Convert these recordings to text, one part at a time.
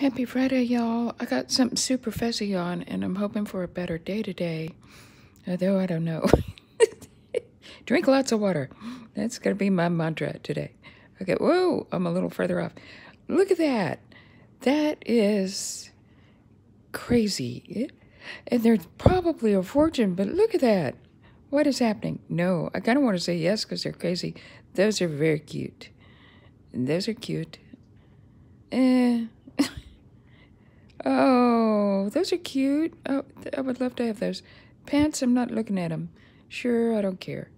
Happy Friday, y'all. I got something super fuzzy on, and I'm hoping for a better day today. Although, I don't know. Drink lots of water. That's going to be my mantra today. Okay, whoa, I'm a little further off. Look at that. That is crazy. And there's probably a fortune, but look at that. What is happening? No, I kind of want to say yes because they're crazy. Those are very cute. Those are cute. Eh. Oh, those are cute. Oh, I would love to have those. Pants, I'm not looking at them. Sure, I don't care.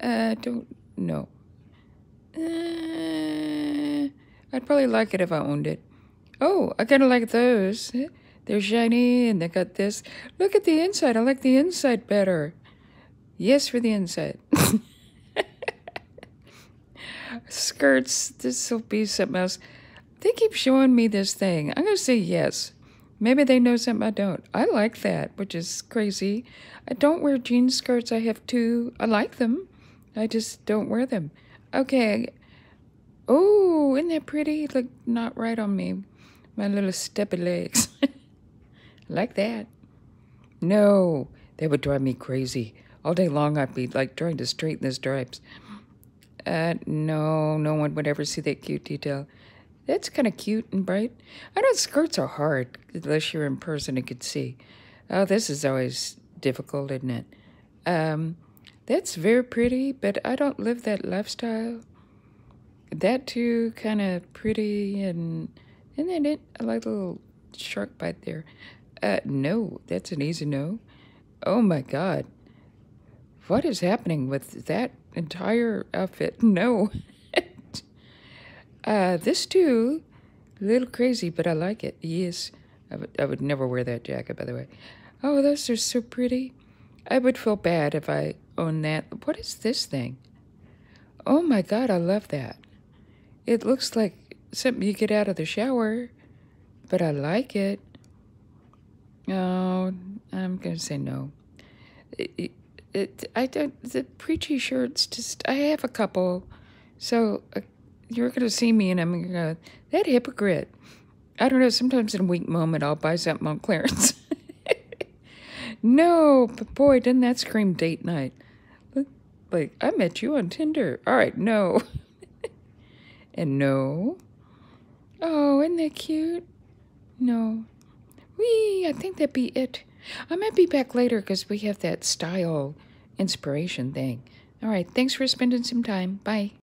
I uh, don't know. Uh, I'd probably like it if I owned it. Oh, I kind of like those. They're shiny and they got this. Look at the inside. I like the inside better. Yes, for the inside. Skirts. This will be something else. They keep showing me this thing. I'm going to say yes. Maybe they know something I don't. I like that, which is crazy. I don't wear jean skirts. I have two. I like them. I just don't wear them. Okay. Oh, isn't that pretty? Look, not right on me. My little steppy legs. like that. No, they would drive me crazy. All day long I'd be like trying to straighten the stripes. Uh, no, no one would ever see that cute detail. That's kind of cute and bright. I know skirts are hard unless you're in person and can see. Oh, this is always difficult, isn't it? Um, that's very pretty, but I don't live that lifestyle. That too, kind of pretty, and and then it I like a little shark bite there. Uh, no, that's an easy no. Oh my God, what is happening with that entire outfit? No. Uh, this too, a little crazy, but I like it. Yes. I would, never wear that jacket, by the way. Oh, those are so pretty. I would feel bad if I owned that. What is this thing? Oh my God, I love that. It looks like something you get out of the shower, but I like it. Oh, I'm going to say no. It, it, I don't, the preachy shirts just, I have a couple. So, uh, you're going to see me and I'm going to go, that hypocrite. I don't know, sometimes in a weak moment, I'll buy something on clearance. no, but boy, did not that scream date night. Like, I met you on Tinder. All right, no. and no. Oh, isn't that cute? No. Wee, I think that'd be it. I might be back later because we have that style inspiration thing. All right, thanks for spending some time. Bye.